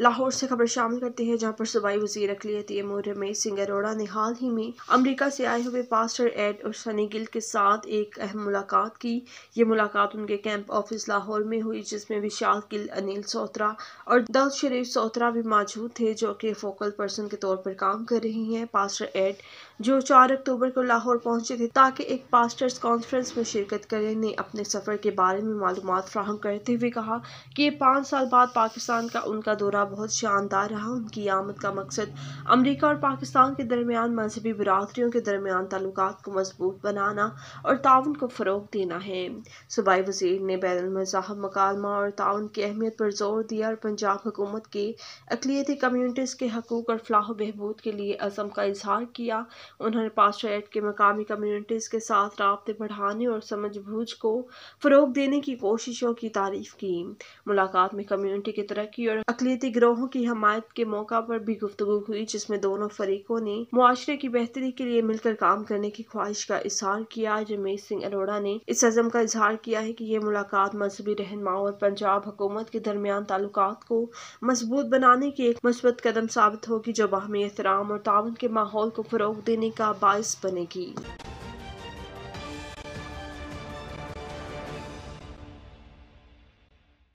लाहौर से खबर शामिल करते हैं जहां पर सूबाई वजीर अकलीत मुहरम सिंह अरोड़ा ने हाल ही में अमेरिका से आए हुए पास्टर एड और सनी गिल के साथ एक अहम मुलाकात की ये मुलाकात उनके कैंप ऑफिस लाहौर में हुई जिसमें विशाल गिल अनिल सोत्रा और दल शरीफ सोत्रा भी मौजूद थे जो कि फोकल पर्सन के तौर पर काम कर रही हैं पास्टर एड जो चार अक्टूबर को लाहौर पहुंचे थे ताकि एक पास्टर्स कॉन्फ्रेंस में शिरकत करें ने अपने सफ़र के बारे में मालूम फ्राहम करते हुए कहा कि ये पाँच साल बाद पाकिस्तान का उनका दौरा बहुत शानदार रहा उनकी आमद का मकसद अमरीका और पाकिस्तान के दरमियान मजहबी बरदरीों के दरमियान ताल्लुक को मजबूत बनाना और ताउन को फ़रोग देना है सूबाई वजीर ने बैन मजाब मकालमा और ताउन की अहमियत पर जोर दिया और पंजाब हुकूमत के अकलीती कम्यूनिटीज़ के हकूक़ और फलाह बहबूद के लिए अज़म का इजहार किया उन्होंने पाशा एक्ट के मकामी कम्यूनिटीज़ के साथ रबते बढ़ाने और समझ बूझ को फ़रोग देने की कोशिशों की तारीफ की मुलाकात में कम्यूनिटी की तरक्की और अकलीती ग्रोहों की हमायत के मौका पर भी गुफ्तु हुई जिसमें दोनों फरीकों ने मुआरे की बेहतरी के लिए मिलकर काम करने की ख्वाहिश का इजहार किया जमेश सिंह अरोड़ा ने इस अजम का इजहार किया है कि ये मुलाकात मजहबी रहनमाओं और पंजाब हुकूमत के दरमियान ताल्लुक को मजबूत बनाने की एक मस्बत कदम साबित होगी जो बाहमी एहतराम और ताउन के माहौल को फ़रोग देने का बायस बनेगी